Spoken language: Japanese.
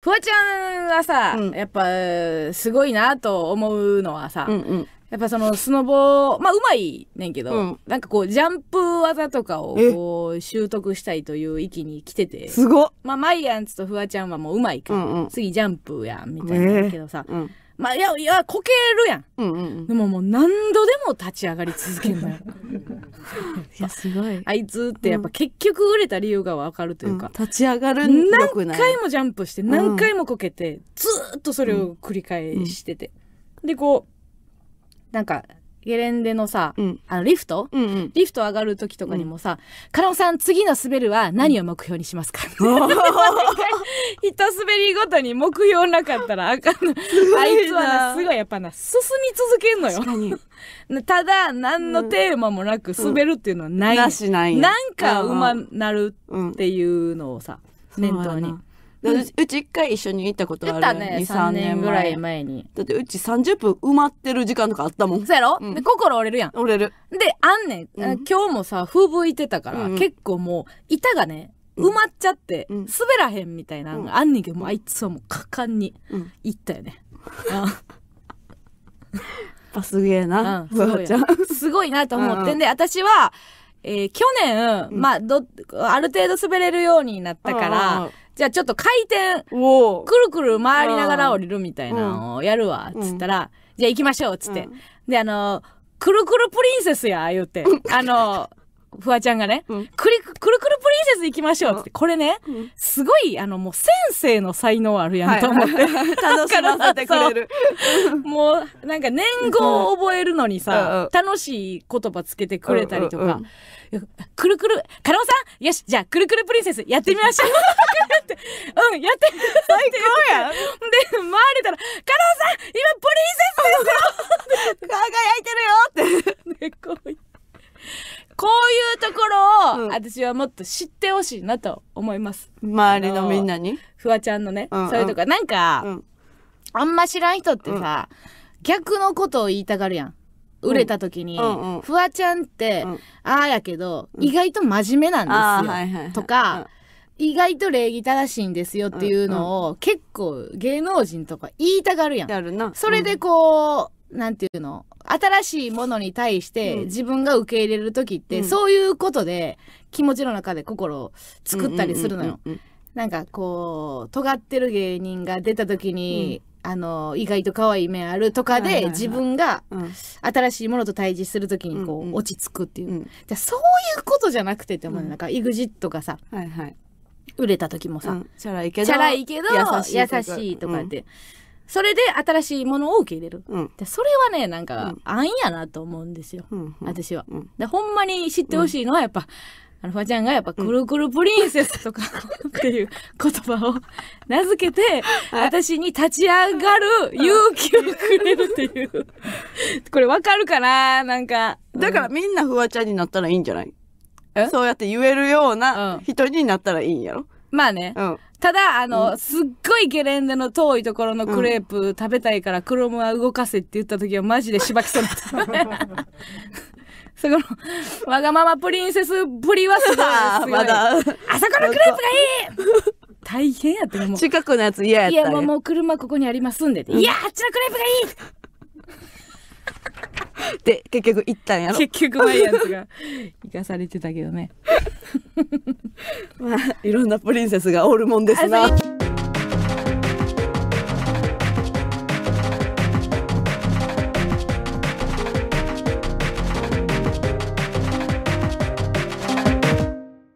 フワちゃんはさ、うんやっぱすごいなと思うのはさ、うんうんやっぱそのスノボまあうまいねんけど、うんなんかこうジャンプ技とかをこう習得したいという域に来ててすごっまあマイアンツとフワちゃんはもううまいから、うんうん次ジャンプやんみたいなんだけどさ、うんまあ、いや、いや、こけるやん。うんうん、でももう何度でも立ち上がり続けんのよ。いや、すごい。あいつってやっぱ結局売れた理由がわかるというか、うん、立ち上がる何回もジャンプして、何回もこけて、ずっとそれを繰り返してて。で、こう、なんか、ゲレンデのさ、うん、あのリフト、うんうん、リフト上がる時とかにもさ「カう、納、ん、さん次の滑るは何を目標にしますか? 」一、うん、滑りごとに目標なかったらあかんのあいつはなすごいやっぱな進み続けんのよ。ただ何のテーマもなく滑るっていうのはない、うん、なしないなんかうまなるっていうのをさ、念頭に。うち一回一緒に行ったことある、ね、23年ぐらい前にだってうち30分埋まってる時間とかあったもんそうやろ、うん、で心折れるやん折れるであんね、うん、今日もさ吹雪いてたから、うん、結構もう板がね埋まっちゃって、うん、滑らへんみたいなのがあんねんけど、もあいつはもう果敢に行ったよね、パ すげえな、すごいすごいなと思ってんで、私は、えー、去年、まあどある程度滑れるようになったから、じゃあちょっと回転、くるくる回りながら降りるみたいなのをやるわ、つったら、じゃあ行きましょう、つって。で、あの、くるくるプリンセスや、言うて。あの、フワちゃんがね、くり、くるくるせず行きましょうって、これね、すごい、あの、もう先生の才能あるやんと思って。楽しませてくれる。もう、なんか年号を覚えるのにさ、楽しい言葉つけてくれたりとか、くるくる、カラオさんよし、じゃあ、くるくるプリンセスやってみましょううん、やって最高やで、回れたら、カラオさん今プリンセスですよ 輝いてるよ私はもっと知ってほしいなと思います周りのみんなにフワちゃんのね、それとかなんか、あんま知らん人ってさ、逆のことを言いたがるやん売れた時に、フワちゃんって、ああやけど、意外と真面目なんですよ、とか、意外と礼儀正しいんですよっていうのを、結構芸能人とか言いたがるやんそれでこう、なんていうの新しいものに対して自分が受け入れる時って、うん、そういうことで気持ちの中で心を作ったりするのよ。なんかこう尖ってる芸人が出た時に、うん、あの意外と可愛い面あるとかで、自分が新しいものと対峙する時にこう、落ち着くっていう、うん、じゃそういうことじゃなくてって思う、うん、なんか EXIT がさ、はいはい、売れた時もさ、チャラいけど優しいとかって。それで新しいものを受け入れる、うん、でそれはねなんか、あん、やなと思うんですよ、うんうん、私は、でほんまに知ってほしいのはやっぱ、あのファちゃんがやっぱ「くるくるプリンセス」とか っていう言葉を名付けて私に立ち上がる勇気をくれるっていう これわかるかななんかだからみんなフワちゃんになったらいいんじゃないそうやって言えるような人になったらいいんやろまあね、うんただ、あの、うん、すっごいゲレンデの遠いところのクレープ食べたいから、クロムは動かせって言った時はマジでしばきそうった。そこの、わがままプリンセスぶりはすごいすまだ。あそこのクレープがいい大変やってもう。近くのやつ嫌やったいや、もうもう車ここにありますんで。うん、いや、あっちのクレープがいいで結局行ったんやろ結局ヤやつが生かされてたけどね まあいろんなプリンセスがおるもんですな。